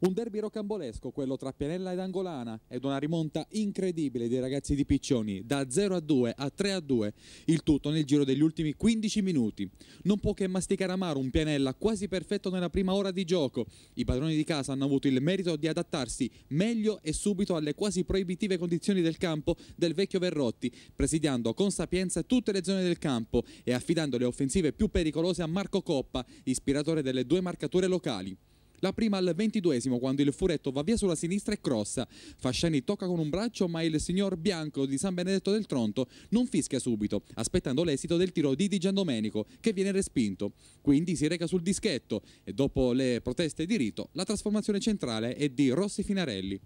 Un derby rocambolesco, quello tra Pianella ed Angolana, ed una rimonta incredibile dei ragazzi di Piccioni, da 0 a 2 a 3 a 2, il tutto nel giro degli ultimi 15 minuti. Non può che masticare amaro un Pianella quasi perfetto nella prima ora di gioco. I padroni di casa hanno avuto il merito di adattarsi meglio e subito alle quasi proibitive condizioni del campo del vecchio Verrotti, presidiando con sapienza tutte le zone del campo e affidando le offensive più pericolose a Marco Coppa, ispiratore delle due marcature locali. La prima al ventiduesimo quando il furetto va via sulla sinistra e crossa. Fasciani tocca con un braccio ma il signor Bianco di San Benedetto del Tronto non fischia subito, aspettando l'esito del tiro di Di Giandomenico che viene respinto. Quindi si reca sul dischetto e dopo le proteste di rito la trasformazione centrale è di Rossi Finarelli.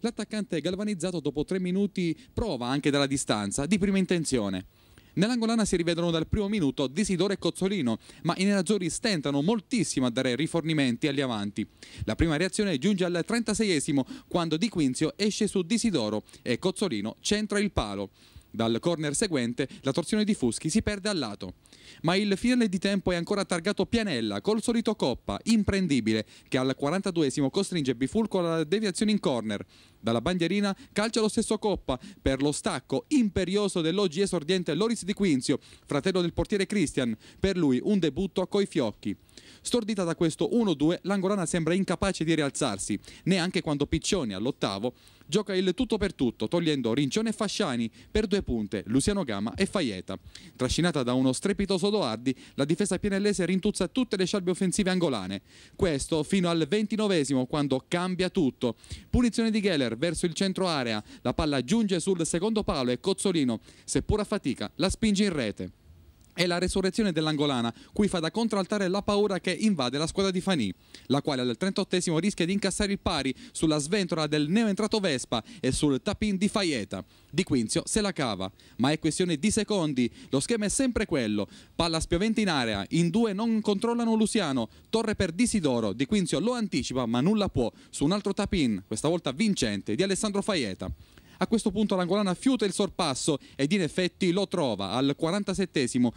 L'attaccante galvanizzato dopo tre minuti prova anche dalla distanza di prima intenzione. Nell'angolana si rivedono dal primo minuto Desidore e Cozzolino, ma i nerazzurri stentano moltissimo a dare rifornimenti agli avanti. La prima reazione giunge al 36esimo, quando Di Quinzio esce su Desidoro e Cozzolino centra il palo. Dal corner seguente la torsione di Fuschi si perde al lato. Ma il finale di tempo è ancora targato Pianella col solito Coppa, imprendibile, che al 42esimo costringe Bifulco alla deviazione in corner. Dalla bandierina calcia lo stesso Coppa per lo stacco imperioso dell'oggi esordiente Loris Di Quinzio, fratello del portiere Christian, per lui un debutto coi fiocchi. Stordita da questo 1-2, l'angolana sembra incapace di rialzarsi, neanche quando Piccioni all'ottavo gioca il tutto per tutto, togliendo Rincione e Fasciani per due punte, Luciano Gama e Faieta. Trascinata da uno strepitoso Doardi, la difesa pianellese rintuzza tutte le scialbe offensive angolane. Questo fino al ventinovesimo, quando cambia tutto. Punizione di Geller verso il centro area, la palla giunge sul secondo palo e Cozzolino, seppur a fatica, la spinge in rete è la resurrezione dell'angolana, cui fa da contraltare la paura che invade la squadra di Fanì, la quale al 38 rischia di incassare il pari sulla sventola del neoentrato Vespa e sul tapin di Faieta. Di Quinzio se la cava, ma è questione di secondi, lo schema è sempre quello, palla spiovente in area, in due non controllano Luciano, torre per Disidoro, Di Quinzio lo anticipa ma nulla può, su un altro tapin, questa volta vincente, di Alessandro Faieta. A questo punto l'angolana fiuta il sorpasso ed in effetti lo trova al 47esimo.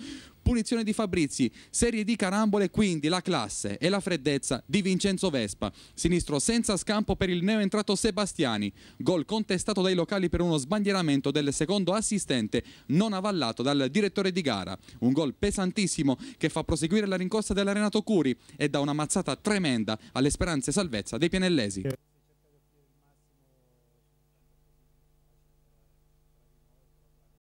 Punizione di Fabrizi, serie di carambole quindi la classe e la freddezza di Vincenzo Vespa. Sinistro senza scampo per il neoentrato Sebastiani. Gol contestato dai locali per uno sbandieramento del secondo assistente non avallato dal direttore di gara. Un gol pesantissimo che fa proseguire la rincorsa dell'Arenato Curi e dà una mazzata tremenda alle speranze salvezza dei pianellesi.